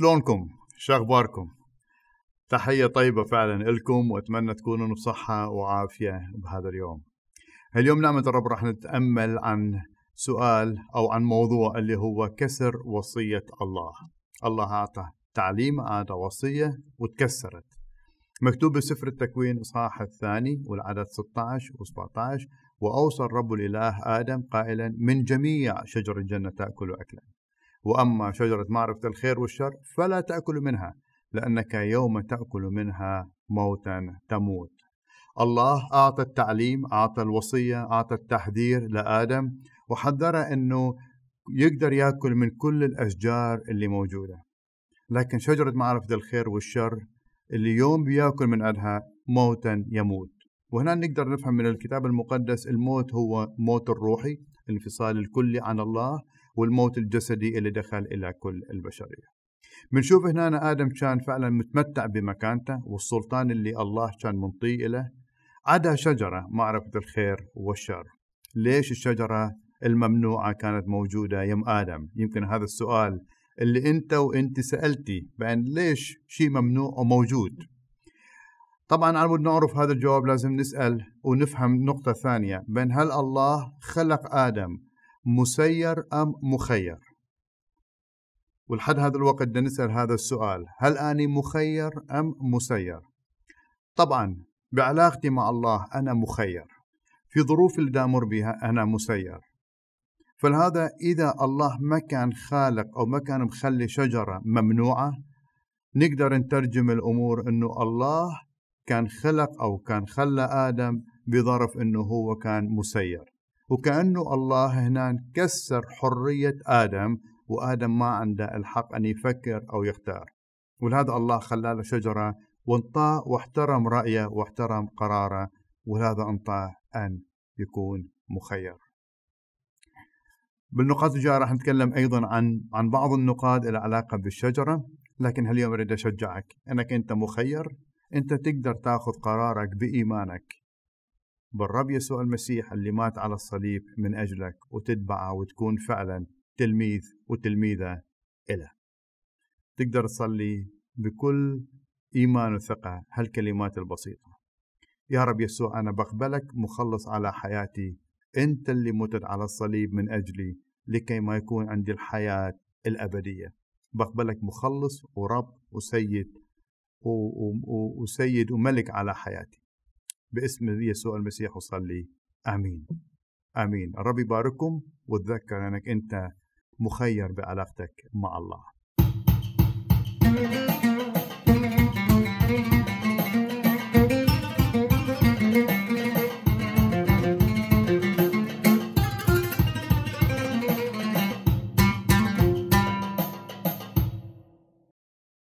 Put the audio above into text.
شلونكم؟ شو اخباركم؟ تحية طيبة فعلا لكم واتمنى تكونوا بصحة وعافية بهذا اليوم. اليوم نعمة الرب راح نتأمل عن سؤال او عن موضوع اللي هو كسر وصية الله. الله اعطى تعليم اعطى وصية وتكسرت. مكتوب بسفر التكوين اصحاح الثاني والعدد 16 و17 واوصى الرب الاله ادم قائلا من جميع شجر الجنة تاكل اكلا. واما شجره معرفه الخير والشر فلا تاكل منها لانك يوم تاكل منها موتا تموت الله اعطى التعليم اعطى الوصيه اعطى التحذير لادم وحذره انه يقدر ياكل من كل الاشجار اللي موجوده لكن شجره معرفه الخير والشر اللي يوم بياكل من عندها موتا يموت وهنا نقدر نفهم من الكتاب المقدس الموت هو موت الروحي الانفصال الكلي عن الله والموت الجسدي اللي دخل إلى كل البشرية بنشوف هنا أنا آدم كان فعلا متمتع بمكانته والسلطان اللي الله كان منطيه له عدا شجرة معرفة الخير والشر ليش الشجرة الممنوعة كانت موجودة يم آدم يمكن هذا السؤال اللي أنت وأنت سألتي بأن ليش شيء ممنوع وموجود طبعا على نعرف هذا الجواب لازم نسأل ونفهم نقطة ثانية بأن هل الله خلق آدم مسير أم مخير ولحد هذا الوقت بدنا نسأل هذا السؤال هل أنا مخير أم مسير طبعا بعلاقتي مع الله أنا مخير في ظروف اللي دامر بها أنا مسير فلهذا إذا الله ما كان خالق أو ما كان مخلي شجرة ممنوعة نقدر نترجم الأمور أنه الله كان خلق أو كان خلى آدم بظرف أنه هو كان مسير وكأنه الله هنا كسر حرية آدم وآدم ما عنده الحق أن يفكر أو يختار ولهذا الله خلاله له شجرة وانطاه واحترم رأيه واحترم قراره ولهذا انطاه أن يكون مخير بالنقاط الجاية راح نتكلم أيضا عن عن بعض النقاط علاقة بالشجرة لكن هاليوم أريد أشجعك أنك أنت مخير أنت تقدر تاخذ قرارك بإيمانك بالرب يسوع المسيح اللي مات على الصليب من أجلك وتتبعه وتكون فعلا تلميذ وتلميذة إله تقدر تصلي بكل إيمان وثقة هالكلمات البسيطة يا رب يسوع أنا بقبلك مخلص على حياتي أنت اللي متت على الصليب من أجلي لكي ما يكون عندي الحياة الأبدية بقبلك مخلص ورب وسيد وسيد وملك على حياتي باسم يسوع المسيح وصلي امين امين الرب يبارككم وتذكر انك انت مخير بعلاقتك مع الله thank you